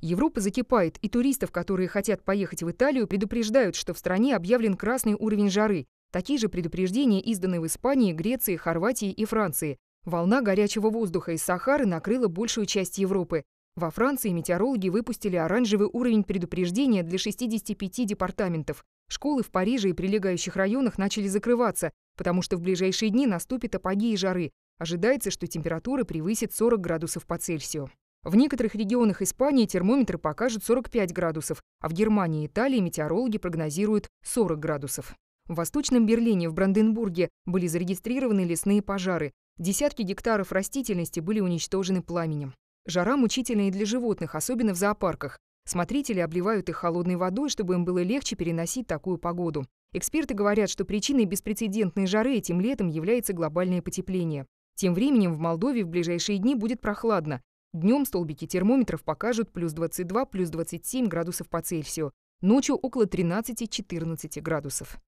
Европа закипает, и туристов, которые хотят поехать в Италию, предупреждают, что в стране объявлен красный уровень жары. Такие же предупреждения изданы в Испании, Греции, Хорватии и Франции. Волна горячего воздуха из Сахары накрыла большую часть Европы. Во Франции метеорологи выпустили оранжевый уровень предупреждения для 65 департаментов. Школы в Париже и прилегающих районах начали закрываться, потому что в ближайшие дни наступит апогей жары. Ожидается, что температура превысит 40 градусов по Цельсию. В некоторых регионах Испании термометры покажут 45 градусов, а в Германии и Италии метеорологи прогнозируют 40 градусов. В Восточном Берлине, в Бранденбурге были зарегистрированы лесные пожары. Десятки гектаров растительности были уничтожены пламенем. Жара мучительная и для животных, особенно в зоопарках. Смотрители обливают их холодной водой, чтобы им было легче переносить такую погоду. Эксперты говорят, что причиной беспрецедентной жары этим летом является глобальное потепление. Тем временем в Молдове в ближайшие дни будет прохладно. Днем столбики термометров покажут плюс 22, плюс 27 градусов по Цельсию, ночью около 13-14 градусов.